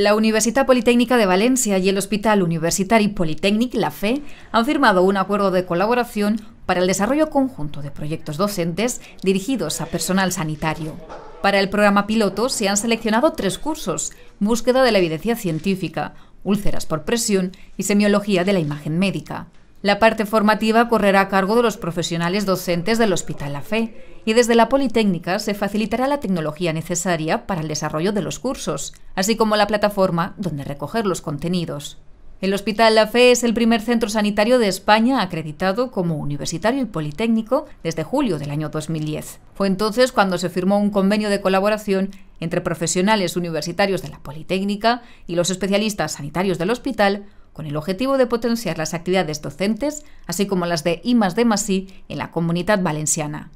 La Universidad Politécnica de Valencia y el Hospital Universitario Politécnic, la FE, han firmado un acuerdo de colaboración para el desarrollo conjunto de proyectos docentes dirigidos a personal sanitario. Para el programa piloto se han seleccionado tres cursos, búsqueda de la evidencia científica, úlceras por presión y semiología de la imagen médica. La parte formativa correrá a cargo de los profesionales docentes del Hospital La Fe y desde la Politécnica se facilitará la tecnología necesaria para el desarrollo de los cursos, así como la plataforma donde recoger los contenidos. El Hospital La Fe es el primer centro sanitario de España acreditado como universitario y politécnico desde julio del año 2010. Fue entonces cuando se firmó un convenio de colaboración entre profesionales universitarios de la Politécnica y los especialistas sanitarios del hospital con el objetivo de potenciar las actividades docentes, así como las de I D en la comunidad valenciana.